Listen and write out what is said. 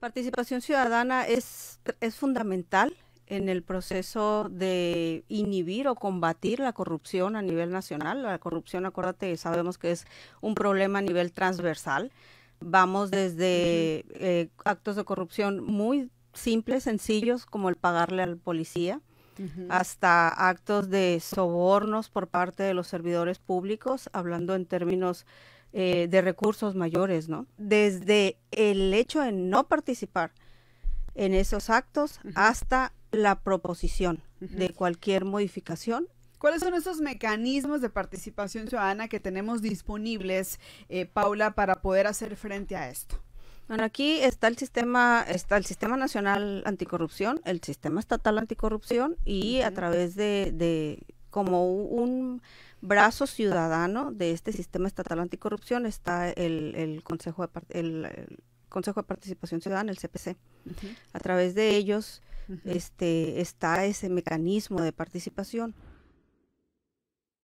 Participación ciudadana es, es fundamental en el proceso de inhibir o combatir la corrupción a nivel nacional. La corrupción, acuérdate, sabemos que es un problema a nivel transversal. Vamos desde eh, actos de corrupción muy simples, sencillos, como el pagarle al policía, hasta actos de sobornos por parte de los servidores públicos, hablando en términos eh, de recursos mayores, ¿no? Desde el hecho de no participar en esos actos hasta la proposición de cualquier modificación ¿Cuáles son esos mecanismos de participación ciudadana que tenemos disponibles, eh, Paula, para poder hacer frente a esto? Bueno, aquí está el sistema, está el sistema nacional anticorrupción, el sistema estatal anticorrupción y a través de, como un brazo ciudadano de este sistema estatal anticorrupción está el, el Consejo de Consejo de Participación Ciudadana, el CPC. A través de ellos este, está ese mecanismo de participación.